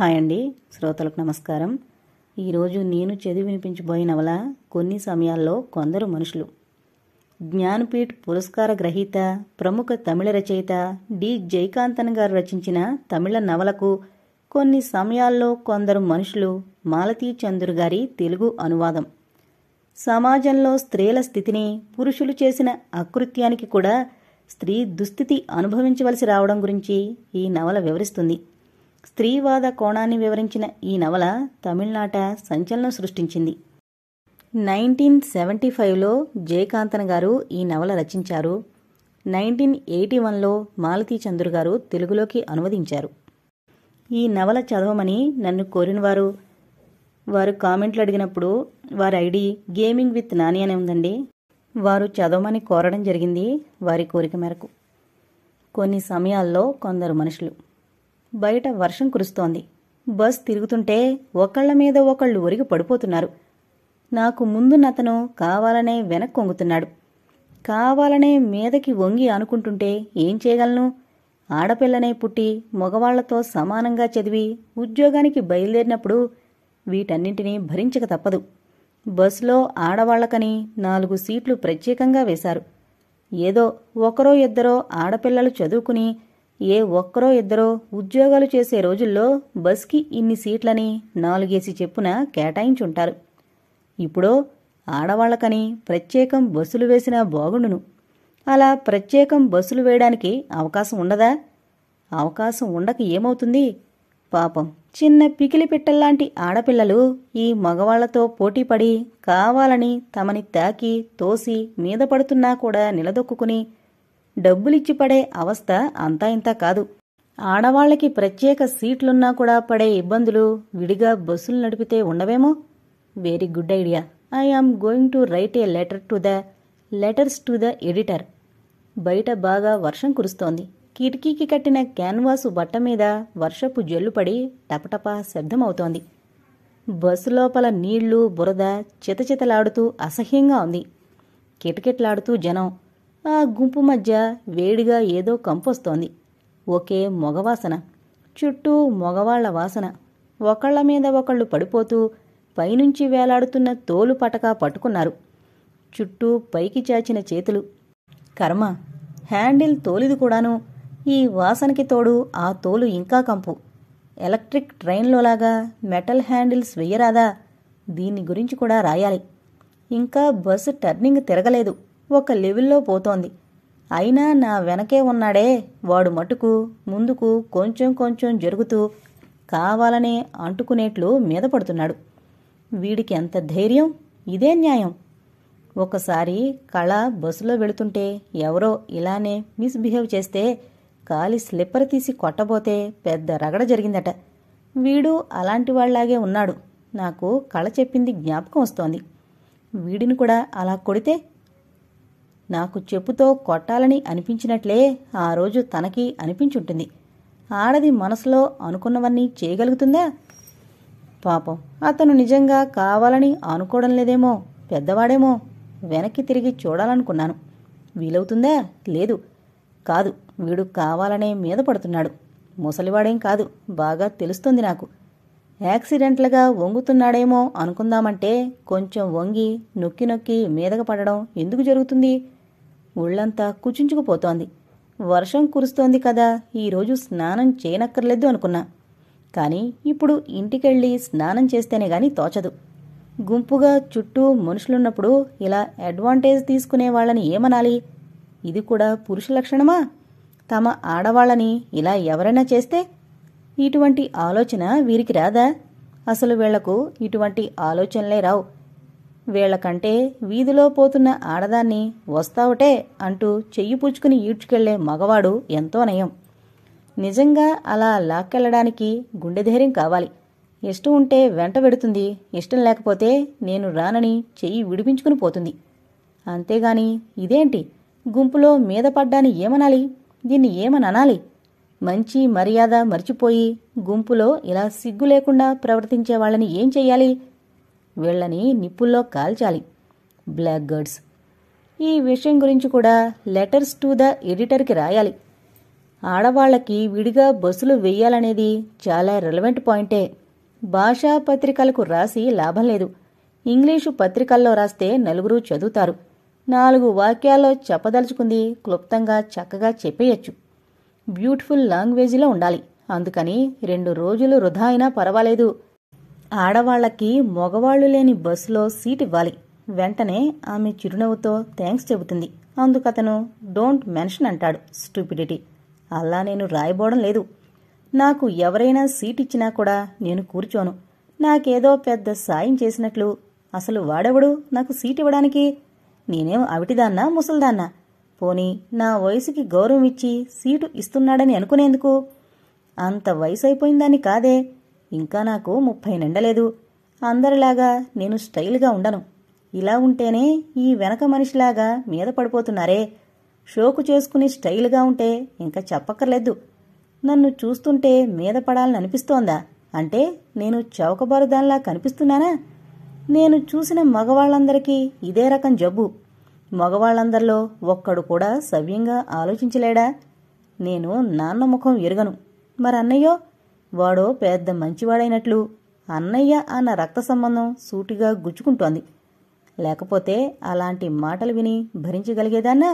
hi అండి శ్రోతలకు నమస్కారం ఈరోజు నేను చదివి వినిపించబోయే నవల కొన్ని సమయాల్లో కొందరు మనుషులు జ్ఞానపీఠ్ పురస్కార గ్రహీత ప్రముఖ తమిళ రచయిత డి జయకాంతన్ గారు రచించిన తమిళ నవలకు కొన్ని సమయాల్లో కొందరు మనుషులు మాలతీ చంద్రు గారి తెలుగు అనువాదం సమాజంలో స్త్రీల స్థితిని పురుషులు చేసిన అకృత్యానికి కూడా స్త్రీ దుస్థితి అనుభవించవలసి రావడం గురించి ఈ నవల వివరిస్తుంది స్త్రీవాద కోణాన్ని వివరించిన ఈ నవల తమిళనాట సంచలనం సృష్టించింది నైన్టీన్ సెవెంటీ ఫైవ్లో జయకాంతన్ గారు ఈ నవల రచించారు నైన్టీన్ ఎయిటీ వన్లో మాలతీ చంద్ర గారు తెలుగులోకి అనువదించారు ఈ నవల చదవమని నన్ను కోరిన వారు కామెంట్లు అడిగినప్పుడు వారి ఐడి గేమింగ్ విత్ నాని అని ఉందండి వారు చదవమని కోరడం జరిగింది వారి కోరిక మేరకు కొన్ని సమయాల్లో కొందరు మనుషులు బయట వర్షం కురుస్తోంది బస్ తిరుగుతుంటే ఒకళ్ల మీద ఒకళ్ళు ఒరిగి పడిపోతున్నారు నాకు ముందున్నతను కావాలనే వెనక్కొంగుతున్నాడు కావాలనే మీదకి వంగి అనుకుంటుంటే ఏం చేయగలను ఆడపిల్లనే పుట్టి మగవాళ్లతో సమానంగా చదివి ఉద్యోగానికి బయలుదేరినప్పుడు వీటన్నింటినీ భరించక తప్పదు బస్సులో ఆడవాళ్లకని నాలుగు సీట్లు ప్రత్యేకంగా వేశారు ఏదో ఒకరో ఇద్దరో ఆడపిల్లలు చదువుకుని ఏ ఒక్కరో ఇద్దరో ఉద్యోగాలు చేసే రోజుల్లో బస్కి ఇన్ని సీట్లని నాలుగేసి చెప్పున కేటాయించుంటారు ఇప్పుడు ఆడవాళ్లకని ప్రత్యేకం బస్సులు వేసినా బాగుండును అలా ప్రత్యేకం బస్సులు వేయడానికి అవకాశం ఉండదా అవకాశం ఉండక ఏమవుతుంది పాపం చిన్న పికిలి పిట్టల్లాంటి ఆడపిల్లలు ఈ మగవాళ్లతో పోటీపడి కావాలని తమని తాకి తోసి మీద పడుతున్నా కూడా నిలదొక్కుని డబ్బులిచ్చి పడే అవస్థ అంతా ఇంత కాదు ఆడవాళ్లకి ప్రత్యేక సీట్లున్నా కూడా పడే ఇబ్బందులు విడిగా బస్సులు నడిపితే ఉండవేమో very good idea I am going to write a letter to the letters to the editor బయట బాగా వర్షం కురుస్తోంది కిటికీకి కట్టిన క్యాన్వాసు బట్ట మీద వర్షపు జల్లుపడి టపటపా శబ్దమవుతోంది బస్సు లోపల నీళ్లు బురద చితచితలాడుతూ అసహ్యంగా ఉంది కిటకిటలాడుతూ జనం ఆ గుంపు మధ్య వేడిగా ఏదో కంపొస్తోంది ఒకే మొగవాసన చుట్టూ మగవాళ్ల వాసన ఒకళ్ల మీద ఒకళ్ళు పడిపోతూ పైనుంచి వేలాడుతున్న తోలు పటకా పట్టుకున్నారు చుట్టూ పైకి చాచిన చేతులు కర్మ హ్యాండిల్ తోలిది కూడాను ఈ వాసనకి తోడు ఆ తోలు ఇంకా కంపు ఎలక్ట్రిక్ ట్రైన్లోలాగా మెటల్ హ్యాండిల్స్ వెయ్యరాదా దీని గురించి కూడా రాయాలి ఇంకా బస్సు టర్నింగ్ తిరగలేదు ఒక లెవెల్లో పోతోంది అయినా నా వెనకే ఉన్నాడే వాడు మటుకు ముందుకు కొంచెం కొంచెం జరుగుతూ కావాలనే అంటుకునేట్లు మీద పడుతున్నాడు వీడికి ఎంత ధైర్యం ఇదే న్యాయం ఒకసారి కళ బస్సులో వెళుతుంటే ఎవరో ఇలానే మిస్బిహేవ్ చేస్తే కాలి స్లిప్పర్ తీసి కొట్టబోతే పెద్ద రగడ జరిగిందట వీడు అలాంటి వాళ్లాగే ఉన్నాడు నాకు కళ చెప్పింది జ్ఞాపకం వస్తోంది వీడిని కూడా అలా కొడితే నాకు చెప్పుతో కొట్టాలని అనిపించినట్లే ఆ రోజు తనకి అనిపించుంటుంది ఆడది మనసులో అనుకున్నవన్నీ చేయగలుగుతుందా పాపం అతను నిజంగా కావాలని అనుకోవడం లేదేమో పెద్దవాడేమో వెనక్కి తిరిగి చూడాలనుకున్నాను వీలవుతుందా లేదు కాదు వీడు కావాలనే మీద పడుతున్నాడు ముసలివాడేం కాదు బాగా తెలుస్తుంది నాకు యాక్సిడెంట్లుగా వంగుతున్నాడేమో అనుకుందామంటే కొంచెం వంగి నొక్కి నొక్కి మీదగా పడడం ఎందుకు జరుగుతుంది ఒళ్ళంతా కుచించుకుపోతోంది వర్షం కురుస్తోంది కదా ఈరోజు స్నానం చేయనక్కర్లేదు అనుకున్నా కానీ ఇప్పుడు ఇంటికెళ్ళి స్నానం చేస్తేనే గాని తోచదు గుంపుగా చుట్టూ మనుషులున్నప్పుడు ఇలా అడ్వాంటేజ్ తీసుకునే వాళ్ళని ఏమనాలి ఇది కూడా పురుష లక్షణమా తమ ఆడవాళ్ళని ఇలా ఎవరైనా చేస్తే ఇటువంటి ఆలోచన వీరికి రాదా అసలు వీళ్లకు ఇటువంటి ఆలోచనలే రావు వీళ్లకంటే వీధిలో పోతున్న ఆడదాన్ని వస్తావటే అంటూ చెయ్యి పుచ్చుకుని ఈడ్చుకెళ్లే మగవాడు ఎంతో నయం నిజంగా అలా లాక్కెళ్లడానికి గుండెధైర్యం కావాలి ఇష్టం ఉంటే వెంట పెడుతుంది ఇష్టం లేకపోతే నేను రానని చెయ్యి విడిపించుకుని పోతుంది అంతేగాని ఇదేంటి గుంపులో మీద పడ్డాని ఏమనాలి దీన్ని ఏమననాలి మంచి మర్యాద మర్చిపోయి గుంపులో ఇలా సిగ్గు లేకుండా ప్రవర్తించే వాళ్ళని ఏం చెయ్యాలి వీళ్ళని నిప్పుల్లో కాల్చాలి బ్లాక్ గర్డ్స్ ఈ విషయం గురించి కూడా లెటర్స్ టు ద ఎడిటర్కి రాయాలి ఆడవాళ్లకి విడిగా బస్సులు వెయ్యాలనేది చాలా రిలవెంట్ పాయింటే భాషా పత్రికలకు రాసి లాభం లేదు ఇంగ్లీషు పత్రికల్లో రాస్తే నలుగురు చదువుతారు నాలుగు వాక్యాల్లో చెప్పదలుచుకుంది క్లుప్తంగా చక్కగా చెప్పేయచ్చు బ్యూటిఫుల్ లాంగ్వేజ్లో ఉండాలి అందుకని రెండు రోజులు వృధా అయినా పర్వాలేదు ఆడవాళ్లకి మగవాళ్లు లేని బస్సులో సీట్ ఇవ్వాలి వెంటనే ఆమె చిరునవ్వుతో థ్యాంక్స్ చెబుతుంది అందుకు అతను డోంట్ మెన్షన్ అంటాడు స్టూపిడిటీ అలా నేను రాయబోవడం లేదు నాకు ఎవరైనా సీట్ ఇచ్చినా కూడా నేను కూర్చోను నాకేదో పెద్ద సాయం చేసినట్లు అసలు వాడెవడు నాకు సీట్ ఇవ్వడానికి నేనేం అవిటిదాన్నా ముసల్దాన్నా పోనీ నా వయసుకి గౌరవం ఇచ్చి సీటు ఇస్తున్నాడని అనుకునేందుకు అంత వయసు అయిపోయిందని కాదే ఇంకా నాకు ముప్పై నిండలేదు అందరిలాగా నేను స్టైల్గా ఉండను ఇలా ఉంటేనే ఈ వెనక మనిషిలాగా మీద పడిపోతున్నారే షోకు చేసుకుని స్టైల్గా ఉంటే ఇంకా చెప్పక్కర్లేదు నన్ను చూస్తుంటే మీద పడాలని అనిపిస్తోందా అంటే నేను చౌకబారుదాన్లా కనిపిస్తున్నానా నేను చూసిన మగవాళ్ళందరికీ ఇదే రకం జబ్బు మగవాళ్ళందరిలో ఒక్కడు కూడా సవ్యంగా ఆలోచించలేడా నేను నాన్న ముఖం ఎరుగను మరన్నయ్యో వాడో పెద్ద మంచివాడైనట్లు అన్నయ్య అన్న రక్త సంబంధం సూటిగా గుచ్చుకుంటోంది లేకపోతే అలాంటి మాటలు విని భరించగలిగేదాన్నా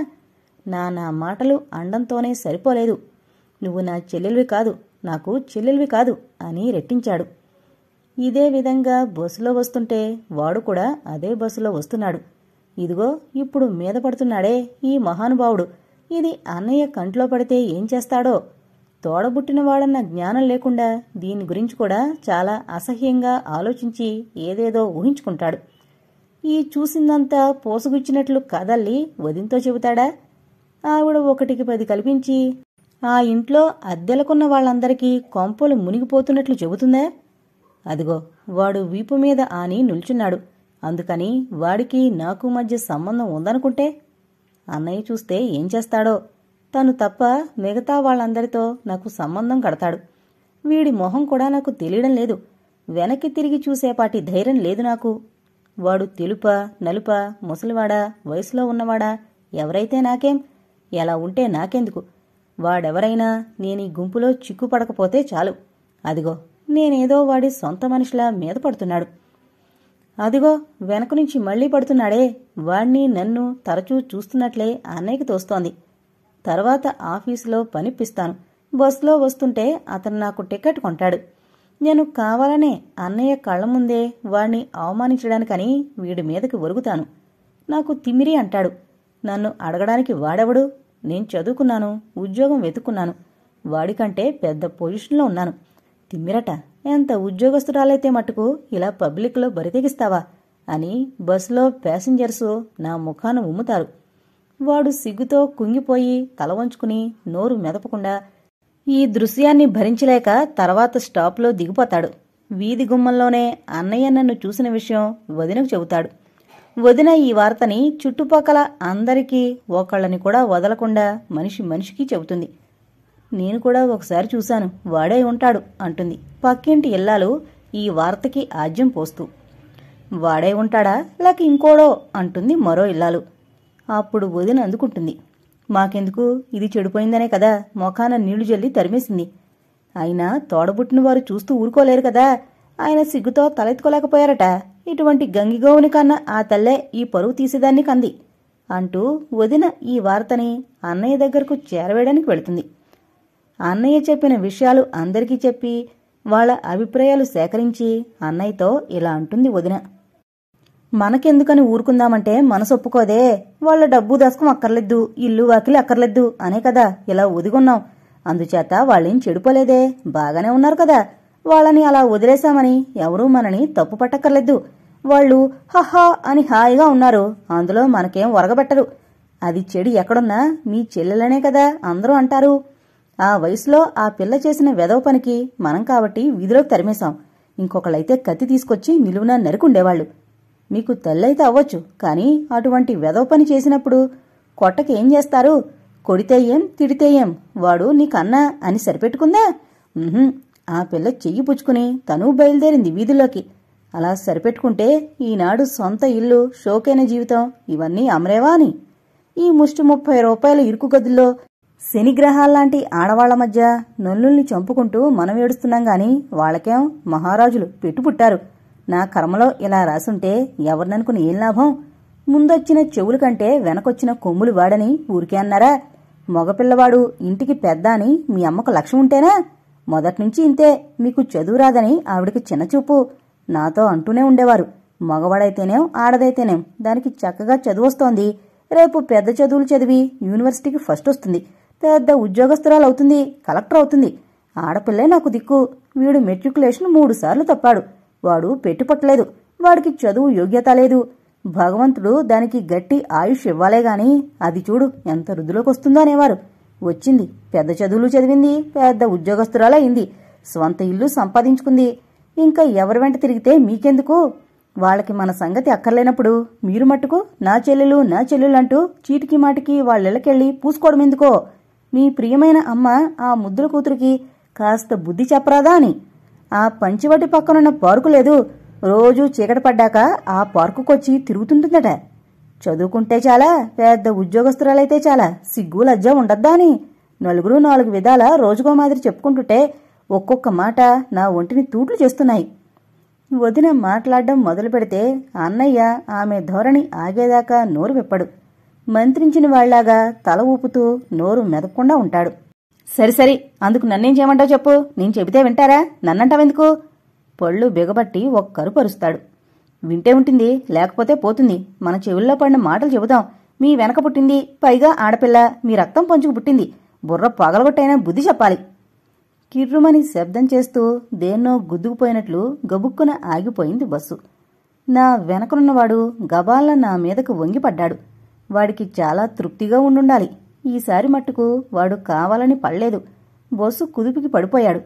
నా నా మాటలు అండంతోనే సరిపోలేదు నువ్వు నా చెల్లెలివి కాదు నాకు చెల్లెలివి కాదు అని రెట్టించాడు ఇదే విధంగా బస్సులో వస్తుంటే వాడు కూడా అదే బస్సులో వస్తున్నాడు ఇదిగో ఇప్పుడు మీద పడుతున్నాడే ఈ మహానుభావుడు ఇది అన్నయ్య కంట్లో పడితే ఏం చేస్తాడో తోడబుట్టిన వాడన్న జ్ఞానం లేకుండా దీని గురించి కూడా చాలా అసహ్యంగా ఆలోచించి ఏదేదో ఊహించుకుంటాడు ఈ చూసిందంతా పోసగుచ్చినట్లు కదల్లి వదింతో చెబుతాడా ఆవిడ ఒకటికి పది కల్పించి ఆ ఇంట్లో అద్దెలకున్న వాళ్ళందరికీ కొంపలు మునిగిపోతున్నట్లు చెబుతుందా అదిగో వాడు వీపు మీద ఆని నిల్చున్నాడు అందుకని వాడికి నాకు మధ్య సంబంధం ఉందనుకుంటే అన్నయ్య చూస్తే ఏం చేస్తాడో తను తప్ప మిగతా వాళ్ళందరితో నాకు సంబంధం కడతాడు వీడి మొహం కూడా నాకు తెలియడం లేదు వెనక్కి తిరిగి చూసేపాటి ధైర్యం లేదు నాకు వాడు తెలుప నలుప ముసలివాడా వయసులో ఉన్నవాడా ఎవరైతే నాకేం ఎలా ఉంటే నాకెందుకు వాడెవరైనా నేను ఈ గుంపులో చిక్కుపడకపోతే చాలు అదిగో నేనేదో వాడి సొంత మనిషిలా మీద పడుతున్నాడు అదిగో వెనక నుంచి మళ్లీ పడుతున్నాడే వాణ్ణి నన్ను తరచూ చూస్తున్నట్లే అన్నయ్యకి తోస్తోంది తర్వాత ఆఫీసులో పనిపిస్తాను బస్సులో వస్తుంటే అతను నాకు టికెట్ కొంటాడు నేను కావాలనే అన్నయ్య కళ్ళ ముందే వాణ్ణి అవమానించడానికని వీడి మీదకి ఒరుగుతాను నాకు తిమిరి అంటాడు నన్ను అడగడానికి వాడెవడు నేను చదువుకున్నాను ఉద్యోగం వెతుక్కున్నాను వాడికంటే పెద్ద పొజిషన్లో ఉన్నాను తిమ్మిరట ఎంత ఉద్యోగస్తురాలైతే మటుకు ఇలా పబ్లిక్లో బరితెగిస్తావా అని బస్సులో ప్యాసింజర్సు నా ముఖాను ఉమ్ముతారు వాడు సిగ్గుతో కుంగిపోయి తల వంచుకుని నోరు మెదపకుండా ఈ దృశ్యాన్ని భరించలేక తర్వాత స్టాప్లో దిగిపోతాడు వీధి గుమ్మంలోనే అన్నయ్య నన్ను చూసిన విషయం వదినకు చెబుతాడు వదిన ఈ వార్తని చుట్టుపక్కల అందరికీ ఒకళ్ళని కూడా వదలకుండా మనిషి మనిషికి చెబుతుంది నేను కూడా ఒకసారి చూశాను వాడే ఉంటాడు అంటుంది పక్కింటి ఇల్లాలు ఈ వార్తకి ఆజ్యం పోస్తూ వాడే ఉంటాడా లేక ఇంకోడో అంటుంది మరో ఇల్లాలు అప్పుడు వదిన అందుకుంటుంది మాకెందుకు ఇది చెడిపోయిందనే కదా మొఖాన నీళ్లు జల్లి తరిమేసింది అయినా తోడబుట్టిన వారు చూస్తూ ఊరుకోలేరు కదా ఆయన సిగ్గుతో తలెత్తుకోలేకపోయారట ఇటువంటి గంగిగోవుని కన్న ఆ తల్లే ఈ పరువు తీసేదాన్ని కంది అంటూ వదిన ఈ వార్తని అన్నయ్య దగ్గరకు చేరవేయడానికి వెళుతుంది అన్నయ్య చెప్పిన విషయాలు అందరికీ చెప్పి వాళ్ళ అభిప్రాయాలు సేకరించి అన్నయ్యతో ఇలా అంటుంది వదిన మనకెందుకని ఊరుకుందామంటే మనసొప్పుకోదే వాళ్ళ డబ్బు దశకం అక్కర్లేదు ఇల్లు వాకిలి అక్కర్లేదు అనే కదా ఇలా ఒదిగున్నాం అందుచేత వాళ్ళేం చెడిపోలేదే బాగానే ఉన్నారు కదా వాళ్ళని అలా వదిలేశామని ఎవరూ మనని తప్పు పట్టక్కర్లేదు వాళ్ళు హహా అని హాయిగా ఉన్నారు అందులో మనకేం ఒరగబెట్టరు అది చెడు ఎక్కడున్నా మీ చెల్లెలనే కదా అందరూ అంటారు ఆ వయసులో ఆ పిల్ల చేసిన వెదవ పనికి మనం కాబట్టి వీధిలోకి తరిమేశాం ఇంకొకళ్ళైతే కత్తి తీసుకొచ్చి నిలువున నరుకుండేవాళ్ళు మీకు తెల్లైతే అవ్వచ్చు కానీ అటువంటి వెదవ పని చేసినప్పుడు కొట్టకేం చేస్తారు కొడితే ఏం తిడితే ఏం వాడు నీకన్నా అని సరిపెట్టుకుందా ఆ పిల్ల చెయ్యి పుచ్చుకుని తను బయలుదేరింది వీధిలోకి అలా సరిపెట్టుకుంటే ఈనాడు సొంత ఇల్లు షోకైన జీవితం ఇవన్నీ అమరేవా అని ఈ ముష్టి ముప్పై రూపాయల ఇరుకు గదుల్లో శనిగ్రహాల్లాంటి ఆడవాళ్ల మధ్య నొల్లుల్ని చంపుకుంటూ మనం ఏడుస్తున్నాం గాని వాళ్ళకేం మహారాజులు పెట్టుపుట్టారు నా కర్మలో ఇలా రాసుంటే ఎవరిననుకుని ఏం లాభం ముందొచ్చిన చెవుల కంటే వెనకొచ్చిన కొమ్ములు వాడని ఊరికే అన్నారా మగపిల్లవాడు ఇంటికి పెద్ద అని మీ అమ్మకు లక్ష్యం ఉంటేనా మొదట్నుంచి ఇంతే మీకు చదువు రాదని ఆవిడకి చిన్నచూపు నాతో అంటూనే ఉండేవారు మగవాడైతేనేం ఆడదైతేనేం దానికి చక్కగా వస్తోంది రేపు పెద్ద చదువులు చదివి యూనివర్సిటీకి ఫస్ట్ వస్తుంది పెద్ద ఉద్యోగస్తురాలు అవుతుంది కలెక్టర్ అవుతుంది ఆడపిల్లే నాకు దిక్కు వీడు మెట్రికులేషన్ సార్లు తప్పాడు వాడు పెట్టుపట్టలేదు వాడికి చదువు యోగ్యత లేదు భగవంతుడు దానికి గట్టి ఆయుష్ ఇవ్వాలే గాని అది చూడు ఎంత వస్తుందో అనేవారు వచ్చింది పెద్ద చదువులు చదివింది పెద్ద ఉద్యోగస్తురాలయ్యింది స్వంత ఇల్లు సంపాదించుకుంది ఇంకా ఎవరి వెంట తిరిగితే మీకెందుకు వాళ్ళకి మన సంగతి అక్కర్లేనప్పుడు మీరు మట్టుకు నా చెల్లెలు నా చెల్లెలు అంటూ చీటికి మాటికి వాళ్ళెళ్ళకెళ్ళి పూసుకోవడం ఎందుకో మీ ప్రియమైన అమ్మ ఆ ముద్దుల కూతురికి కాస్త బుద్ధి చెప్పరాదా అని ఆ పంచివటి పక్కనున్న పార్కు లేదు రోజూ చీకటి పడ్డాక ఆ పార్కుకొచ్చి తిరుగుతుంటుందట చదువుకుంటే చాలా పెద్ద ఉద్యోగస్తురాలైతే చాలా సిగ్గు లజ్జ ఉండద్దా అని నలుగురు నాలుగు విధాల రోజుకో మాదిరి చెప్పుకుంటుంటే ఒక్కొక్క మాట నా ఒంటిని తూట్లు చేస్తున్నాయి వదిన మాట్లాడడం మొదలు పెడితే అన్నయ్య ఆమె ధోరణి ఆగేదాకా నోరు విప్పడు మంత్రించిన వాళ్లాగా తల ఊపుతూ నోరు మెదక్కుండా ఉంటాడు సరి సరి అందుకు నన్నేం చేయమంటావు చెప్పు నేను చెబితే వింటారా నన్నంటావెందుకు పళ్ళు బిగబట్టి ఒక్కరు పరుస్తాడు వింటే ఉంటుంది లేకపోతే పోతుంది మన చెవుల్లో పడిన మాటలు చెబుదాం మీ వెనక పుట్టింది పైగా ఆడపిల్ల మీ రక్తం పంచుకు పుట్టింది బుర్ర పగలగొట్టైనా బుద్ధి చెప్పాలి కిర్రుమని శబ్దం చేస్తూ దేన్నో గుద్దుకుపోయినట్లు గబుక్కున ఆగిపోయింది బస్సు నా వెనకనున్నవాడు గబాల్న నా మీదకు వంగిపడ్డాడు వాడికి చాలా తృప్తిగా ఉండుండాలి ఈసారి మట్టుకు వాడు కావాలని పడలేదు బొస్సు కుదుపుకి పడిపోయాడు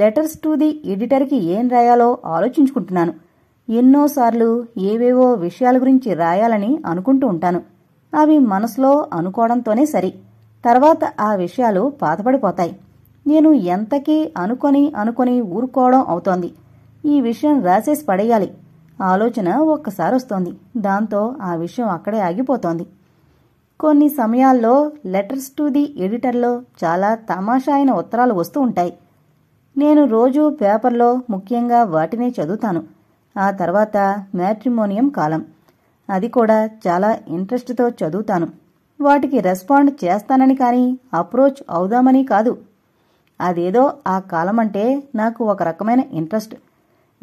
లెటర్స్ టు ది ఎడిటర్కి ఏం రాయాలో ఆలోచించుకుంటున్నాను ఎన్నోసార్లు ఏవేవో విషయాల గురించి రాయాలని అనుకుంటూ ఉంటాను అవి మనసులో అనుకోవడంతోనే సరి తర్వాత ఆ విషయాలు పాతపడిపోతాయి నేను ఎంతకీ అనుకొని అనుకొని ఊరుకోవడం అవుతోంది ఈ విషయం రాసేసి పడేయాలి ఆలోచన ఒక్కసారి వస్తోంది దాంతో ఆ విషయం అక్కడే ఆగిపోతోంది కొన్ని సమయాల్లో లెటర్స్ టు ది ఎడిటర్లో చాలా తమాషా అయిన ఉత్తరాలు వస్తూ ఉంటాయి నేను రోజు పేపర్లో ముఖ్యంగా వాటినే చదువుతాను ఆ తర్వాత మ్యాట్రిమోనియం కాలం అది కూడా చాలా ఇంట్రెస్ట్తో చదువుతాను వాటికి రెస్పాండ్ చేస్తానని కానీ అప్రోచ్ అవుదామని కాదు అదేదో ఆ కాలం అంటే నాకు ఒక రకమైన interest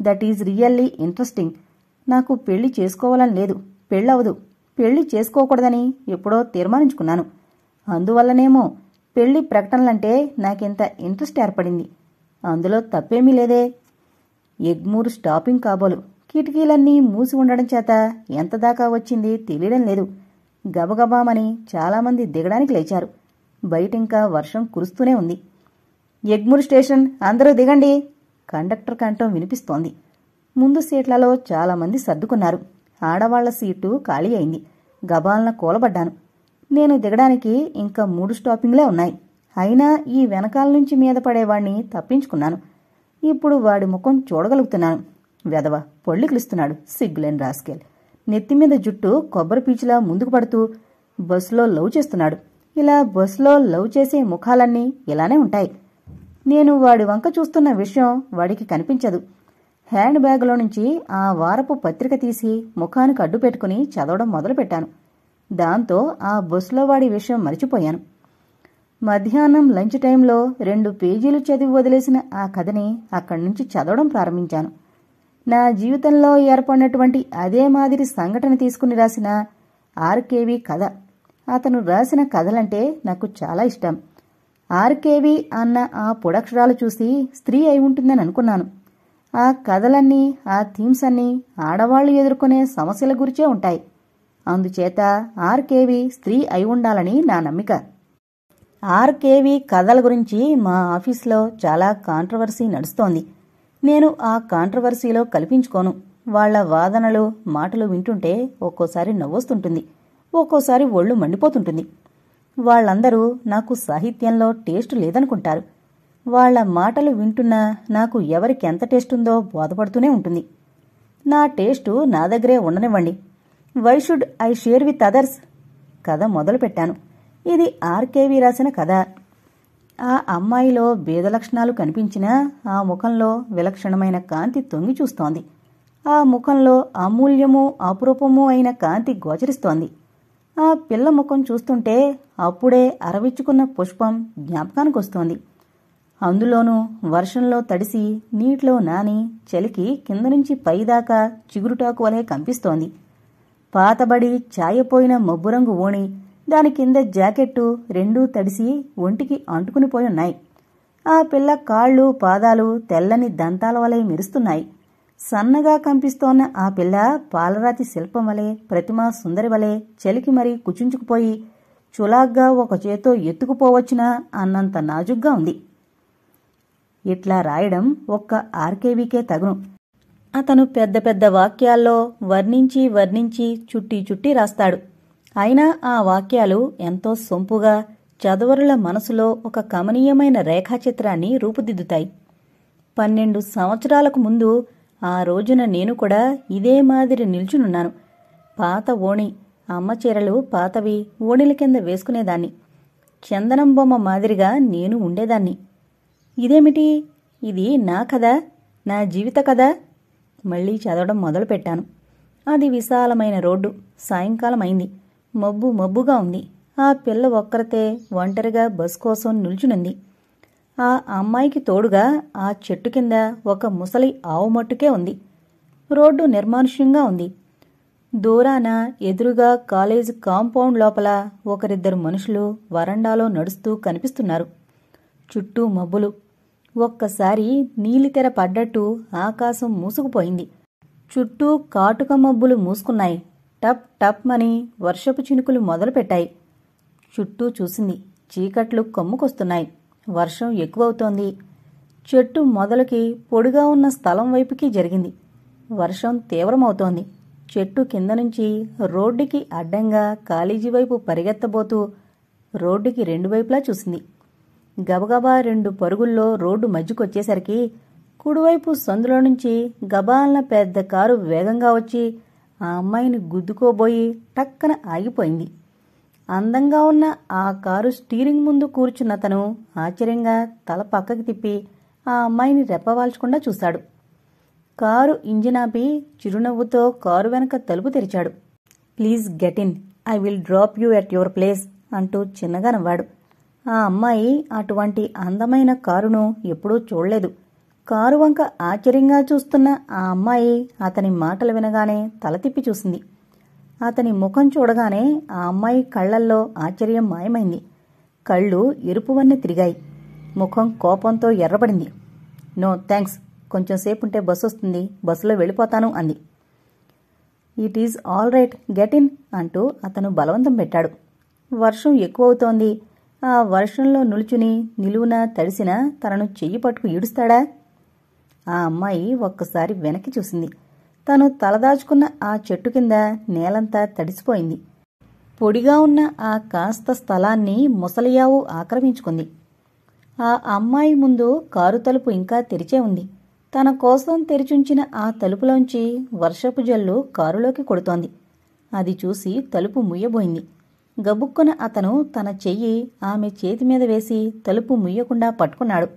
that is really interesting నాకు పెళ్లి చేసుకోవాలని లేదు పెళ్ళవదు పెళ్లి చేసుకోకూడదని ఎప్పుడో తీర్మానించుకున్నాను అందువల్లనేమో పెళ్లి ప్రకటనలంటే నాకింత ఇంట్రెస్ట్ ఏర్పడింది అందులో తప్పేమీ లేదే ఎగ్మూర్ స్టాపింగ్ కాబోలు కిటికీలన్నీ మూసి ఉండడం చేత ఎంత దాకా వచ్చింది తెలియడం లేదు గబగబామని చాలామంది దిగడానికి లేచారు బయట ఇంకా వర్షం కురుస్తూనే ఉంది ఎగ్మూర్ స్టేషన్ అందరూ దిగండి కండక్టర్ కంఠం వినిపిస్తోంది ముందు సీట్లలో చాలామంది సర్దుకున్నారు ఆడవాళ్ల సీటు ఖాళీ అయింది గబాలన కూలబడ్డాను నేను దిగడానికి ఇంకా మూడు స్టాపింగ్లే ఉన్నాయి అయినా ఈ వెనకాల నుంచి మీద పడేవాణ్ణి తప్పించుకున్నాను ఇప్పుడు వాడి ముఖం చూడగలుగుతున్నాను వెదవ పొళ్ళికిలుస్తున్నాడు సిగ్గులేని రాస్కేల్ నెత్తిమీద జుట్టు కొబ్బరి పీచులా ముందుకు పడుతూ బస్సులో లవ్ చేస్తున్నాడు ఇలా బస్సులో లవ్ చేసే ముఖాలన్నీ ఇలానే ఉంటాయి నేను వాడి వంక చూస్తున్న విషయం వాడికి కనిపించదు హ్యాండ్ బ్యాగ్లో నుంచి ఆ వారపు పత్రిక తీసి ముఖానికి అడ్డు పెట్టుకుని చదవడం మొదలుపెట్టాను దాంతో ఆ బస్సులో వాడి విషయం మర్చిపోయాను మధ్యాహ్నం లంచ్ టైంలో రెండు పేజీలు చదివి వదిలేసిన ఆ కథని అక్కడి నుంచి చదవడం ప్రారంభించాను నా జీవితంలో ఏర్పడినటువంటి అదే మాదిరి సంఘటన తీసుకుని రాసిన ఆర్కేవి కథ అతను రాసిన కథలంటే నాకు చాలా ఇష్టం ఆర్కేవి అన్న ఆ పొడక్షరాలు చూసి స్త్రీ అయి ఉంటుందని అనుకున్నాను ఆ కథలన్నీ ఆ థీమ్స్ అన్నీ ఆడవాళ్లు ఎదుర్కొనే సమస్యల గురిచే ఉంటాయి అందుచేత ఆర్కేవి స్త్రీ అయి ఉండాలని నా నమ్మిక ఆర్కేవి కథల గురించి మా ఆఫీస్లో చాలా కాంట్రవర్సీ నడుస్తోంది నేను ఆ కాంట్రవర్సీలో కల్పించుకోను వాళ్ల వాదనలు మాటలు వింటుంటే ఒక్కోసారి నవ్వొస్తుంటుంది ఒక్కోసారి ఒళ్ళు మండిపోతుంటుంది వాళ్ళందరూ నాకు సాహిత్యంలో టేస్ట్ లేదనుకుంటారు వాళ్ల మాటలు వింటున్నా నాకు ఎవరికి ఎంత టేస్ట్ ఉందో బోధపడుతూనే ఉంటుంది నా టేస్టు నా దగ్గరే ఉండనివ్వండి why should I share with others కథ మొదలుపెట్టాను ఇది ఆర్కేవి రాసిన కథ ఆ అమ్మాయిలో భేద లక్షణాలు కనిపించినా ఆ ముఖంలో విలక్షణమైన కాంతి తొంగి చూస్తోంది ఆ ముఖంలో అమూల్యము అపురూపము అయిన కాంతి గోచరిస్తోంది ఆ పిల్ల ముఖం చూస్తుంటే అప్పుడే అరవిచ్చుకున్న పుష్పం జ్ఞాపకానికొస్తోంది అందులోనూ వర్షంలో తడిసి నీటిలో నాని చలికి కింద నుంచి పైదాకా చిగురుటాకు వలె కంపిస్తోంది పాతబడి చాయపోయిన మబ్బురంగు ఓణి దాని కింద జాకెట్టు రెండూ తడిసి ఒంటికి అంటుకునిపోయి ఉన్నాయి ఆ పిల్ల కాళ్ళు పాదాలు తెల్లని దంతాల వలె మెరుస్తున్నాయి సన్నగా కంపిస్తోన్న ఆ పిల్ల పాలరాతి శిల్పం వలె ప్రతిమా సుందరి వలె చలికి మరీ కుచించుకుపోయి చులాగ్గా ఒక చేతో ఎత్తుకుపోవచ్చునా అన్నంత నాజుగ్గా ఉంది ఇట్లా రాయడం ఒక్క ఆర్కేవీకే తగును అతను పెద్ద పెద్ద వాక్యాల్లో వర్ణించి వర్ణించి చుట్టి చుట్టి రాస్తాడు అయినా ఆ వాక్యాలు ఎంతో సొంపుగా చదవరుల మనసులో ఒక కమనీయమైన రేఖాచిత్రాన్ని రూపుదిద్దుతాయి పన్నెండు సంవత్సరాలకు ముందు ఆ రోజున నేను కూడా ఇదే మాదిరి నిల్చునున్నాను పాత ఓణి అమ్మ చీరలు పాతవి ఓణిల కింద వేసుకునేదాన్ని చందనం బొమ్మ మాదిరిగా నేను ఉండేదాన్ని ఇదేమిటి ఇది నా కథ నా జీవిత కథ మళ్ళీ చదవడం మొదలుపెట్టాను అది విశాలమైన రోడ్డు సాయంకాలం అయింది మబ్బు మబ్బుగా ఉంది ఆ పిల్ల ఒక్కరితే ఒంటరిగా బస్ కోసం నిల్చునుంది ఆ అమ్మాయికి తోడుగా ఆ చెట్టు కింద ఒక ముసలి ఆవు మట్టుకే ఉంది రోడ్డు నిర్మానుష్యంగా ఉంది దూరాన ఎదురుగా కాలేజ్ కాంపౌండ్ లోపల ఒకరిద్దరు మనుషులు వరండాలో నడుస్తూ కనిపిస్తున్నారు చుట్టూ మబ్బులు ఒక్కసారి నీలితెర పడ్డట్టు ఆకాశం మూసుకుపోయింది చుట్టూ కాటుక మబ్బులు మూసుకున్నాయి టప్ టప్ అని వర్షపు చినుకులు మొదలుపెట్టాయి చుట్టూ చూసింది చీకట్లు కమ్ముకొస్తున్నాయి వర్షం ఎక్కువవుతోంది చెట్టు మొదలకి పొడిగా ఉన్న స్థలం వైపుకి జరిగింది వర్షం తీవ్రమవుతోంది చెట్టు కింద నుంచి రోడ్డుకి అడ్డంగా కాలేజీ వైపు పరిగెత్తబోతూ రోడ్డుకి రెండు వైపులా చూసింది గబగబా రెండు పరుగుల్లో రోడ్డు మధ్యకొచ్చేసరికి కుడివైపు సందులో నుంచి గబాలన పెద్ద కారు వేగంగా వచ్చి ఆ అమ్మాయిని గుద్దుకోబోయి టక్కన ఆగిపోయింది అందంగా ఉన్న ఆ కారు స్టీరింగ్ ముందు కూర్చున్న తను ఆశ్చర్యంగా తల పక్కకి తిప్పి ఆ అమ్మాయిని రెప్పవాల్చకుండా చూశాడు కారు ఇంజిన్ ఆపి చిరునవ్వుతో కారు వెనక తలుపు తెరిచాడు please get in I will drop you at your place అంటూ చిన్నగా నవ్వాడు ఆ అమ్మాయి అటువంటి అందమైన కారును ఎప్పుడూ చూడలేదు కారు వంక ఆశ్చర్యంగా చూస్తున్న ఆ అమ్మాయి అతని మాటలు వినగానే తల తిప్పి చూసింది అతని ముఖం చూడగానే ఆ అమ్మాయి కళ్లల్లో ఆశ్చర్యం మాయమైంది కళ్ళు ఎరుపువన్నీ తిరిగాయి ముఖం కోపంతో ఎర్రబడింది నో థ్యాంక్స్ సేపు ఉంటే బస్సు వస్తుంది బస్సులో వెళ్ళిపోతాను అంది it is all right get in అంటూ అతను బలవంతం పెట్టాడు వర్షం ఎక్కువ అవుతోంది ఆ వర్షంలో నులుచుని నిలువున తడిసిన తనను చెయ్యి పట్టుకు ఈడుస్తాడా ఆ అమ్మాయి ఒక్కసారి వెనక్కి చూసింది తను తలదాచుకున్న ఆ చెట్టు కింద నేలంతా తడిసిపోయింది పొడిగా ఉన్న ఆ కాస్త స్థలాన్ని ముసలియావు ఆక్రమించుకుంది ఆ అమ్మాయి ముందు కారు తలుపు ఇంకా తెరిచే ఉంది తన కోసం తెరిచుంచిన ఆ తలుపులోంచి వర్షపు జల్లు కారులోకి కొడుతోంది అది చూసి తలుపు ముయ్యబోయింది గబుక్కున అతను తన చెయ్యి ఆమె చేతి మీద వేసి తలుపు ముయ్యకుండా పట్టుకున్నాడు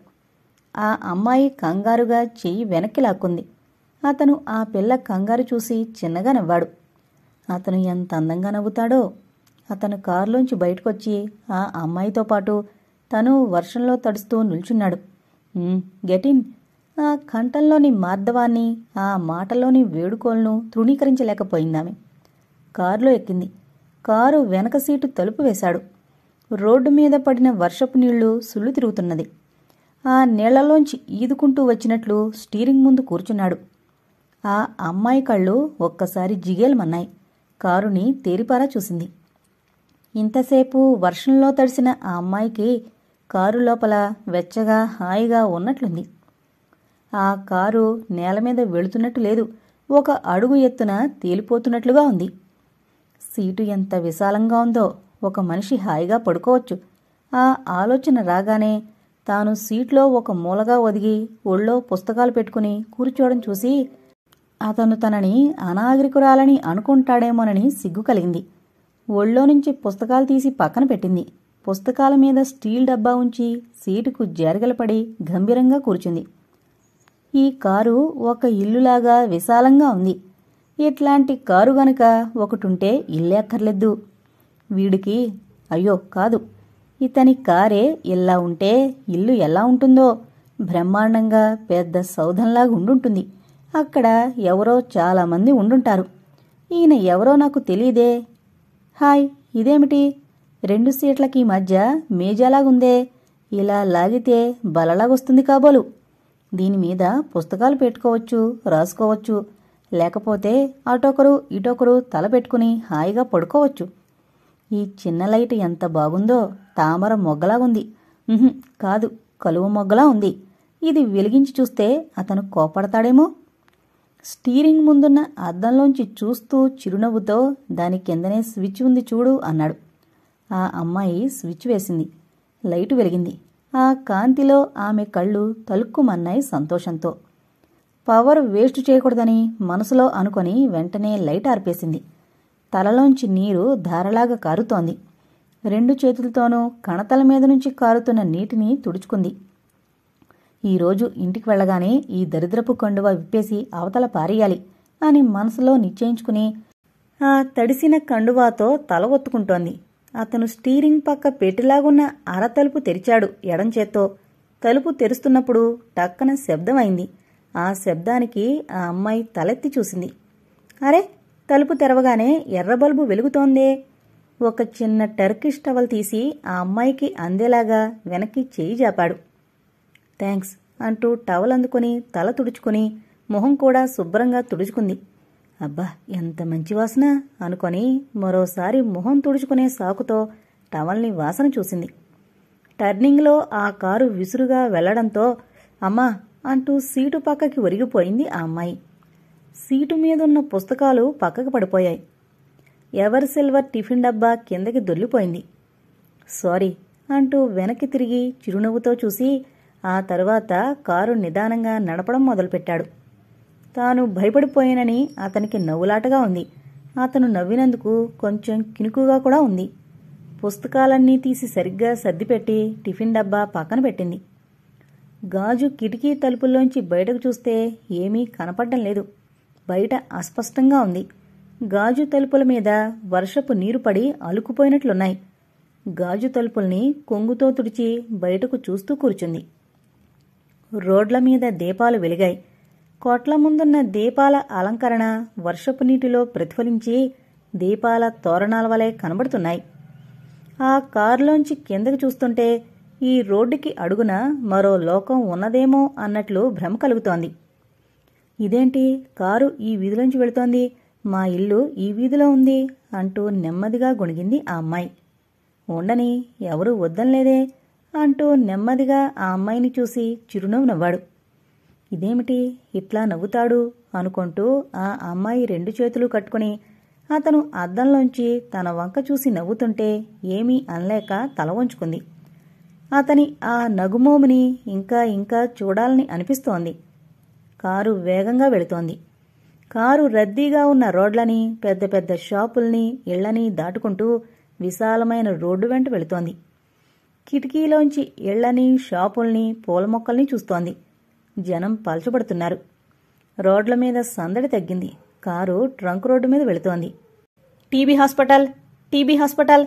ఆ అమ్మాయి కంగారుగా చెయ్యి వెనక్కి లాక్కుంది అతను ఆ పిల్ల కంగారు చూసి చిన్నగా నవ్వాడు అతను ఎంత అందంగా నవ్వుతాడో అతను కారులోంచి బయటకొచ్చి ఆ అమ్మాయితో పాటు తను వర్షంలో తడుస్తూ నిల్చున్నాడు గెటిన్ ఆ కంఠంలోని మార్ధవాన్ని ఆ మాటలోని వేడుకోలను తృణీకరించలేకపోయిందామె కారులో ఎక్కింది కారు వెనక సీటు తలుపు వేశాడు రోడ్డు మీద పడిన వర్షపు నీళ్లు సుళ్ళు తిరుగుతున్నది ఆ నీళ్లలోంచి ఈదుకుంటూ వచ్చినట్లు స్టీరింగ్ ముందు కూర్చున్నాడు ఆ అమ్మాయి కళ్ళు ఒక్కసారి జిగేలమన్నాయి కారుని తేరిపారా చూసింది ఇంతసేపు వర్షంలో తడిసిన ఆ అమ్మాయికి కారు లోపల వెచ్చగా హాయిగా ఉన్నట్లుంది ఆ కారు నేల మీద వెళుతున్నట్టు లేదు ఒక అడుగు ఎత్తున తేలిపోతున్నట్లుగా ఉంది సీటు ఎంత విశాలంగా ఉందో ఒక మనిషి హాయిగా పడుకోవచ్చు ఆ ఆలోచన రాగానే తాను సీట్లో ఒక మూలగా ఒదిగి ఒళ్ళో పుస్తకాలు పెట్టుకుని కూర్చోవడం చూసి అతను తనని అనాగరికురాలని అనుకుంటాడేమోనని సిగ్గు కలిగింది ఒళ్ళో నుంచి పుస్తకాలు తీసి పక్కన పెట్టింది పుస్తకాల మీద స్టీల్ డబ్బా ఉంచి సీటుకు జరగలపడి గంభీరంగా కూర్చుంది ఈ కారు ఒక ఇల్లులాగా విశాలంగా ఉంది ఇట్లాంటి కారు గనక ఒకటుంటే ఇల్లెక్కర్లేదు వీడికి అయ్యో కాదు ఇతని కారే ఇలా ఉంటే ఇల్లు ఎలా ఉంటుందో బ్రహ్మాండంగా పెద్ద సౌధంలాగా ఉండుంటుంది అక్కడ ఎవరో చాలామంది ఉండుంటారు ఈయన ఎవరో నాకు తెలియదే హాయ్ ఇదేమిటి రెండు సీట్లకి మధ్య మేజలాగుందే ఇలా లాగితే బలలాగొస్తుంది కాబోలు దీని మీద పుస్తకాలు పెట్టుకోవచ్చు రాసుకోవచ్చు లేకపోతే అటొకరు ఇటొకరు తలపెట్టుకుని హాయిగా పడుకోవచ్చు ఈ చిన్న లైట్ ఎంత బాగుందో తామర మొగ్గలా ఉంది కాదు కలువ మొగ్గలా ఉంది ఇది వెలిగించి చూస్తే అతను కోపడతాడేమో స్టీరింగ్ ముందున్న అద్దంలోంచి చూస్తూ చిరునవ్వుతో దాని కిందనే స్విచ్ ఉంది చూడు అన్నాడు ఆ అమ్మాయి స్విచ్ వేసింది లైటు వెలిగింది ఆ కాంతిలో ఆమె కళ్ళు తలుక్కుమన్నాయి సంతోషంతో పవర్ వేస్ట్ చేయకూడదని మనసులో అనుకొని వెంటనే లైట్ ఆర్పేసింది తలలోంచి నీరు ధారలాగా కారుతోంది రెండు చేతులతోనూ కణతల మీద నుంచి కారుతున్న నీటిని తుడుచుకుంది ఈరోజు ఇంటికి వెళ్ళగానే ఈ దరిద్రపు కండువ విప్పేసి అవతల పారేయాలి అని మనసులో నిశ్చయించుకుని ఆ తడిసిన కండువాతో తల ఒత్తుకుంటోంది అతను స్టీరింగ్ పక్క పెట్టిలాగున్న అరతలుపు తెరిచాడు ఎడంచేత్తో తలుపు తెరుస్తున్నప్పుడు టక్కన శబ్దమైంది ఆ శబ్దానికి ఆ అమ్మాయి తలెత్తి చూసింది అరే తలుపు తెరవగానే ఎర్ర బల్బు వెలుగుతోందే ఒక చిన్న టర్కిష్ టవల్ తీసి ఆ అమ్మాయికి అందేలాగా వెనక్కి చేయి జాపాడు థ్యాంక్స్ అంటూ టవల్ అందుకొని తల తుడుచుకుని మొహం కూడా శుభ్రంగా తుడుచుకుంది అబ్బా ఎంత మంచి వాసన అనుకొని మరోసారి మొహం తుడుచుకునే సాకుతో టవల్ని వాసన చూసింది టర్నింగ్లో ఆ కారు విసురుగా వెళ్లడంతో అమ్మా అంటూ సీటు పక్కకి ఒరిగిపోయింది ఆ అమ్మాయి సీటు మీదున్న పుస్తకాలు పక్కకు పడిపోయాయి ఎవర్ సిల్వర్ టిఫిన్ డబ్బా కిందకి దొల్లిపోయింది సారీ అంటూ వెనక్కి తిరిగి చిరునవ్వుతో చూసి ఆ తర్వాత కారు నిదానంగా నడపడం మొదలుపెట్టాడు తాను భయపడిపోయానని అతనికి నవ్వులాటగా ఉంది అతను నవ్వినందుకు కొంచెం కినుకుగా కూడా ఉంది పుస్తకాలన్నీ తీసి సరిగ్గా సర్దిపెట్టి టిఫిన్ డబ్బా పక్కన పెట్టింది గాజు కిటికీ తలుపుల్లోంచి బయటకు చూస్తే ఏమీ కనపడ్డం లేదు బయట అస్పష్టంగా ఉంది గాజు తలుపుల మీద వర్షపు నీరు పడి అలుకుపోయినట్లున్నాయి గాజు తలుపుల్ని కొంగుతో తుడిచి బయటకు చూస్తూ కూర్చుంది రోడ్ల మీద దీపాలు వెలిగాయి కోట్ల ముందున్న దీపాల అలంకరణ వర్షపు నీటిలో ప్రతిఫలించి దీపాల తోరణాల వలె కనబడుతున్నాయి ఆ కారులోంచి కిందకు చూస్తుంటే ఈ రోడ్డుకి అడుగున మరో లోకం ఉన్నదేమో అన్నట్లు భ్రమ కలుగుతోంది ఇదేంటి కారు ఈ వీధిలోంచి వెళుతోంది మా ఇల్లు ఈ వీధిలో ఉంది అంటూ నెమ్మదిగా గుణిగింది ఆ అమ్మాయి ఉండని ఎవరూ వద్దనలేదే అంటూ నెమ్మదిగా ఆ అమ్మాయిని చూసి చిరునవ్వు నవ్వాడు ఇదేమిటి ఇట్లా నవ్వుతాడు అనుకుంటూ ఆ అమ్మాయి రెండు చేతులు కట్టుకుని అతను అద్దంలోంచి తన వంక చూసి నవ్వుతుంటే ఏమీ అనలేక తల వంచుకుంది అతని ఆ నగుమోముని ఇంకా ఇంకా చూడాలని అనిపిస్తోంది కారు వేగంగా వెళుతోంది కారు రద్దీగా ఉన్న రోడ్లని పెద్ద పెద్ద షాపుల్ని ఇళ్లని దాటుకుంటూ విశాలమైన రోడ్డు వెంట వెళుతోంది కిటికీలోంచి ఇళ్లని షాపుల్ని పూల మొక్కల్ని చూస్తోంది జనం పలచబడుతున్నారు రోడ్ల మీద సందడి తగ్గింది కారు ట్రంక్ రోడ్డు మీద వెళుతోంది TB hospital TB hospital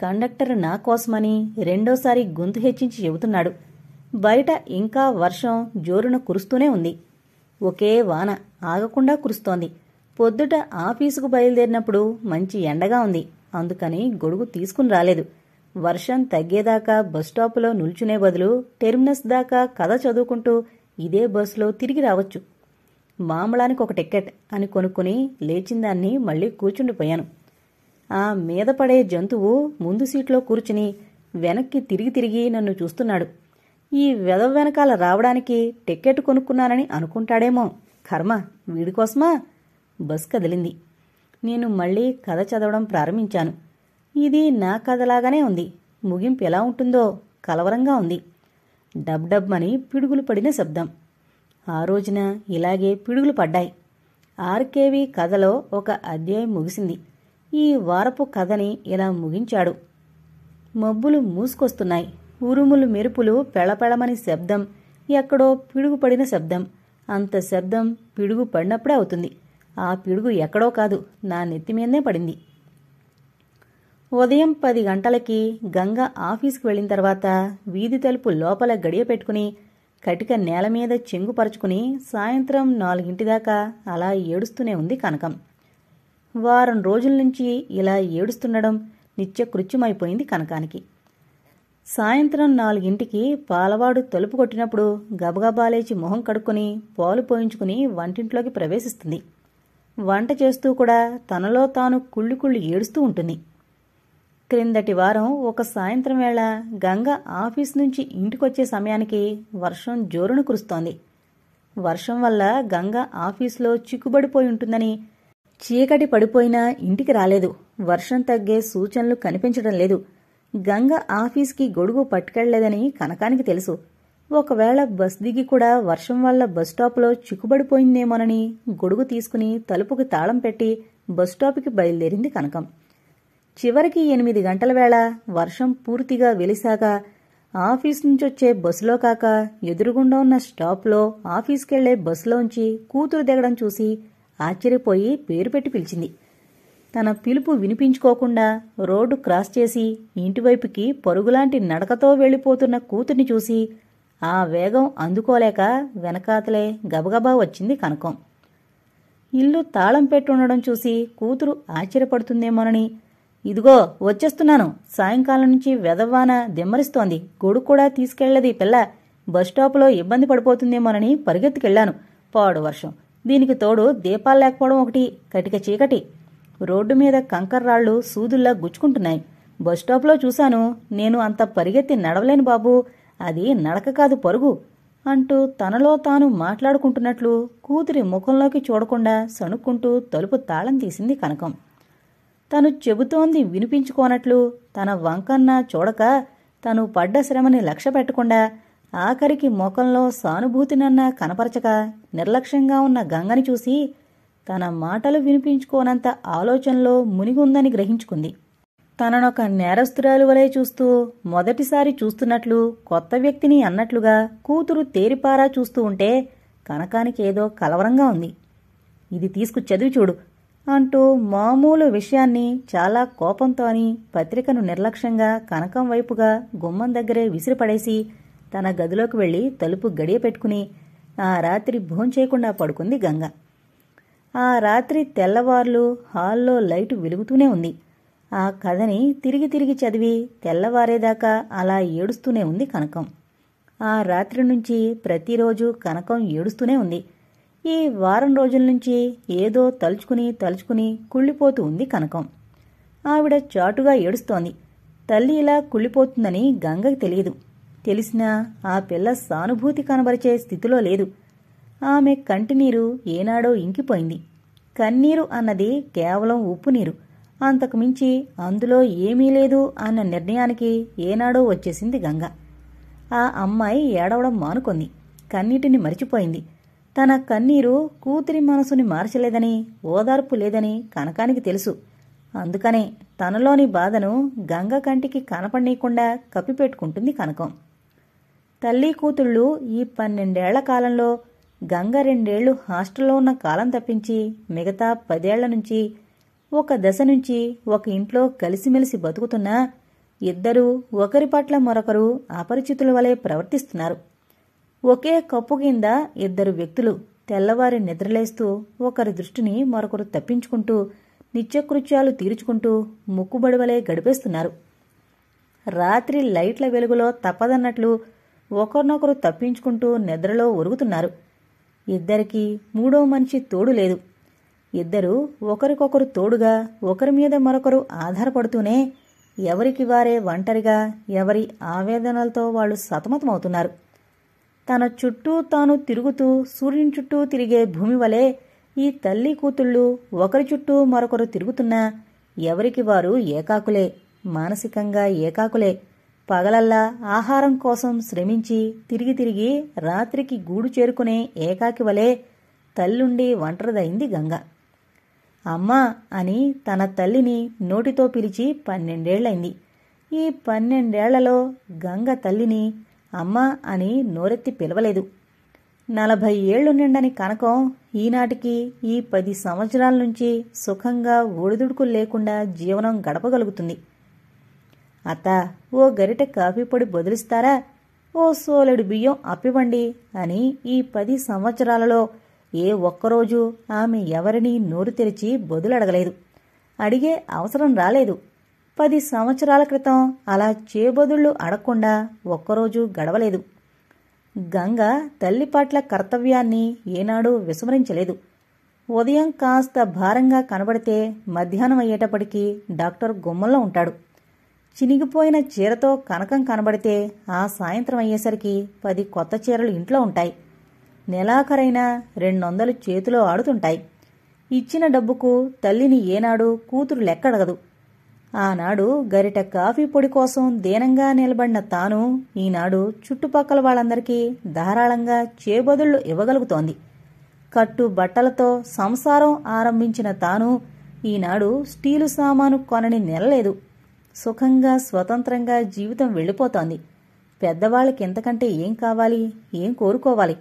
conductor నా కోసమని రెండోసారి గొంతు హెచ్చించి చెబుతున్నాడు బయట ఇంకా వర్షం జోరున కురుస్తూనే ఉంది ఒకే వాన ఆగకుండా కురుస్తోంది పొద్దుట ఆఫీసుకు బయలుదేరినప్పుడు మంచి ఎండగా ఉంది అందుకని గొడుగు తీసుకుని రాలేదు వర్షం తగ్గేదాకా బస్టాపులో నిల్చునే బదులు టెర్మినస్ దాకా కథ చదువుకుంటూ ఇదే బస్సులో తిరిగి రావచ్చు మామూలానికి ఒక టికెట్ అని కొనుక్కుని లేచిందాన్ని మళ్ళీ కూర్చుండిపోయాను ఆ మీద పడే జంతువు ముందు సీట్లో కూర్చుని వెనక్కి తిరిగి తిరిగి నన్ను చూస్తున్నాడు ఈ వెద వెనకాల రావడానికి టికెట్ కొనుక్కున్నానని అనుకుంటాడేమో కర్మ వీడి కోసమా బస్ కదిలింది నేను మళ్ళీ కథ చదవడం ప్రారంభించాను ఇది నా కథలాగానే ఉంది ముగింపు ఎలా ఉంటుందో కలవరంగా ఉంది డబ్ డబ్ అని పిడుగులు పడిన శబ్దం ఆ రోజున ఇలాగే పిడుగులు పడ్డాయి ఆర్కేవి కథలో ఒక అధ్యాయం ముగిసింది ఈ వారపు కథని ఇలా ముగించాడు మబ్బులు మూసుకొస్తున్నాయి ఉరుములు మెరుపులు పెళపెళమని శబ్దం ఎక్కడో పిడుగుపడిన శబ్దం అంత శబ్దం పిడుగు పడినప్పుడే అవుతుంది ఆ పిడుగు ఎక్కడో కాదు నా నెత్తిమీదనే పడింది ఉదయం పది గంటలకి గంగ ఆఫీస్కి వెళ్ళిన తర్వాత వీధి తలుపు లోపల గడియ పెట్టుకుని కటిక నేల మీద చెంగుపరుచుకుని సాయంత్రం నాలుగింటి దాకా అలా ఏడుస్తూనే ఉంది కనకం వారం రోజుల నుంచి ఇలా ఏడుస్తుండడం నిత్యకృత్యమైపోయింది కనకానికి సాయంత్రం నాలుగింటికి పాలవాడు తలుపు కొట్టినప్పుడు గబగబాలేచి మొహం కడుక్కొని పాలు పోయించుకుని వంటింట్లోకి ప్రవేశిస్తుంది వంట చేస్తూ కూడా తనలో తాను కుళ్ళి కుళ్ళి ఏడుస్తూ ఉంటుంది క్రిందటి వారం ఒక సాయంత్రం వేళ గంగ ఆఫీస్ నుంచి ఇంటికొచ్చే సమయానికి వర్షం జోరును కురుస్తోంది వర్షం వల్ల గంగ ఆఫీస్లో చిక్కుబడిపోయి ఉంటుందని చీకటి పడిపోయినా ఇంటికి రాలేదు వర్షం తగ్గే సూచనలు కనిపించడం లేదు గంగ ఆఫీస్కి గొడుగు పట్టుకెళ్లేదని కనకానికి తెలుసు ఒకవేళ బస్ దిగి కూడా వర్షం వల్ల బస్టాపులో చిక్కుబడిపోయిందేమోనని గొడుగు తీసుకుని తలుపుకి తాళం పెట్టి బస్టాప్కి బయలుదేరింది కనకం చివరికి ఎనిమిది గంటల వేళ వర్షం పూర్తిగా వెలిశాక ఆఫీస్ నుంచొచ్చే బస్సులో కాక ఎదురుగుండా ఉన్న స్టాప్లో ఆఫీస్కెళ్లే బస్సులోంచి కూతురు దిగడం చూసి ఆశ్చర్యపోయి పేరు పెట్టి పిలిచింది తన పిలుపు వినిపించుకోకుండా రోడ్డు క్రాస్ చేసి ఇంటివైపుకి పరుగులాంటి నడకతో వెళ్ళిపోతున్న కూతుర్ని చూసి ఆ వేగం అందుకోలేక వెనకాతలే గబగబా వచ్చింది కనకం ఇల్లు తాళం పెట్టుండడం చూసి కూతురు ఆశ్చర్యపడుతుందేమోనని ఇదిగో వచ్చేస్తున్నాను సాయంకాలం నుంచి వెదవ్వాన దిమ్మరిస్తోంది గొడుగు కూడా తీసుకెళ్లది పిల్ల బస్టాపులో ఇబ్బంది పడిపోతుందేమోనని పరిగెత్తుకెళ్లాను పాడు వర్షం దీనికి తోడు దీపాలు లేకపోవడం ఒకటి కటిక చీకటి రోడ్డు మీద రాళ్లు సూదుల్లా గుచ్చుకుంటున్నాయి బస్టాప్లో చూశాను నేను అంత పరిగెత్తి నడవలేను బాబు అది నడక కాదు పరుగు అంటూ తనలో తాను మాట్లాడుకుంటున్నట్లు కూతురి ముఖంలోకి చూడకుండా సణుక్కుంటూ తలుపు తాళం తీసింది కనకం తను చెబుతోంది వినిపించుకోనట్లు తన వంకన్న చూడక తను పడ్డ శ్రమని లక్ష్య పెట్టకుండా ఆఖరికి ముఖంలో సానుభూతినన్నా కనపరచక నిర్లక్ష్యంగా ఉన్న గంగని చూసి తన మాటలు వినిపించుకోనంత ఆలోచనలో మునిగుందని గ్రహించుకుంది తననొక నేరస్తురాలు వలె చూస్తూ మొదటిసారి చూస్తున్నట్లు కొత్త వ్యక్తిని అన్నట్లుగా కూతురు తేరిపారా చూస్తూ ఉంటే కనకానికి ఏదో కలవరంగా ఉంది ఇది తీసుకు చదివి చూడు అంటూ మామూలు విషయాన్ని చాలా కోపంతో అని పత్రికను నిర్లక్ష్యంగా కనకం వైపుగా గుమ్మం దగ్గరే విసిరిపడేసి తన గదిలోకి వెళ్ళి తలుపు గడియ పెట్టుకుని ఆ రాత్రి భోంచేయకుండా పడుకుంది గంగ ఆ రాత్రి తెల్లవార్లు హాల్లో లైటు వెలుగుతూనే ఉంది ఆ కథని తిరిగి తిరిగి చదివి తెల్లవారేదాకా అలా ఏడుస్తూనే ఉంది కనకం ఆ రాత్రి నుంచి ప్రతిరోజు కనకం ఏడుస్తూనే ఉంది ఈ వారం రోజుల నుంచి ఏదో తలుచుకుని తలుచుకుని కుళ్ళిపోతూ ఉంది కనకం ఆవిడ చాటుగా ఏడుస్తోంది తల్లి ఇలా కుళ్ళిపోతుందని గంగకి తెలియదు తెలిసినా ఆ పిల్ల సానుభూతి కనబరిచే స్థితిలో లేదు ఆమె కంటినీరు ఏనాడో ఇంకిపోయింది కన్నీరు అన్నది కేవలం ఉప్పు నీరు అంతకుమించి అందులో ఏమీ లేదు అన్న నిర్ణయానికి ఏనాడో వచ్చేసింది గంగ ఆ అమ్మాయి ఏడవడం మానుకుంది కన్నీటిని మరిచిపోయింది తన కన్నీరు కూతురి మనసుని మార్చలేదని ఓదార్పు లేదని కనకానికి తెలుసు అందుకనే తనలోని బాధను గంగ కంటికి కనపడనీయకుండా కప్పిపెట్టుకుంటుంది కనకం తల్లి కూతుళ్ళు ఈ పన్నెండేళ్ల కాలంలో గంగ రెండేళ్లు హాస్టల్లో ఉన్న కాలం తప్పించి మిగతా పదేళ్ల నుంచి ఒక దశ నుంచి ఒక ఇంట్లో కలిసిమెలిసి బతుకుతున్న ఇద్దరూ ఒకరి పట్ల మరొకరు అపరిచితుల వలె ప్రవర్తిస్తున్నారు ఒకే కప్పు కింద ఇద్దరు వ్యక్తులు తెల్లవారి నిద్రలేస్తూ ఒకరి దృష్టిని మరొకరు తప్పించుకుంటూ నిత్యకృత్యాలు తీర్చుకుంటూ ముక్కుబడి వలె గడిపేస్తున్నారు రాత్రి లైట్ల వెలుగులో తప్పదన్నట్లు ఒకరినొకరు తప్పించుకుంటూ నిద్రలో ఒరుగుతున్నారు ఇద్దరికీ మూడో మనిషి తోడు లేదు ఇద్దరు ఒకరికొకరు తోడుగా ఒకరి మీద మరొకరు ఆధారపడుతూనే ఎవరికి వారే ఒంటరిగా ఎవరి ఆవేదనలతో వాళ్ళు సతమతమవుతున్నారు తన చుట్టూ తాను తిరుగుతూ సూర్యుని చుట్టూ తిరిగే భూమి వలె ఈ తల్లి కూతుళ్ళు ఒకరి చుట్టూ మరొకరు తిరుగుతున్నా ఎవరికి వారు ఏకాకులే మానసికంగా ఏకాకులే పగలల్లా ఆహారం కోసం శ్రమించి తిరిగి తిరిగి రాత్రికి గూడు చేరుకునే ఏకాకి వలె తల్లుండి ఒంటరిదైంది గంగ అమ్మా అని తన తల్లిని నోటితో పిలిచి పన్నెండేళ్లైంది ఈ పన్నెండేళ్లలో గంగ తల్లిని అమ్మా అని నోరెత్తి పిలవలేదు నలభై ఏళ్లు నిండని కనకం ఈనాటికి ఈ పది సంవత్సరాల నుంచి సుఖంగా ఒడిదుడుకులు లేకుండా జీవనం గడపగలుగుతుంది అత్తా ఓ గరిట కాఫీ పొడి బదులిస్తారా ఓ సోలడు బియ్యం అప్పివ్వండి అని ఈ పది సంవత్సరాలలో ఏ ఒక్కరోజు ఆమె ఎవరినీ నోరు తెరిచి బదులడగలేదు అడిగే అవసరం రాలేదు పది సంవత్సరాల క్రితం అలా చేబదుళ్ళు అడగకుండా ఒక్కరోజు గడవలేదు గంగ తల్లి పట్ల కర్తవ్యాన్ని ఏనాడూ విస్మరించలేదు ఉదయం కాస్త భారంగా కనబడితే మధ్యాహ్నం అయ్యేటప్పటికీ డాక్టర్ గుమ్మంలో ఉంటాడు చినిగిపోయిన చీరతో కనకం కనబడితే ఆ సాయంత్రం అయ్యేసరికి పది కొత్త చీరలు ఇంట్లో ఉంటాయి నెలాఖరైన రెండొందలు చేతిలో ఆడుతుంటాయి ఇచ్చిన డబ్బుకు తల్లిని ఏనాడు కూతురు లెక్కడగదు ఆనాడు గరిట కాఫీ పొడి కోసం దీనంగా నిలబడిన తాను ఈనాడు చుట్టుపక్కల వాళ్ళందరికీ ధారాళంగా చేబదుళ్లు ఇవ్వగలుగుతోంది కట్టు బట్టలతో సంసారం ఆరంభించిన తాను ఈనాడు స్టీలు సామాను కొనని నెలలేదు సుఖంగా స్వతంత్రంగా జీవితం వెళ్ళిపోతోంది పెద్దవాళ్ళకి ఇంతకంటే ఏం కావాలి ఏం కోరుకోవాలి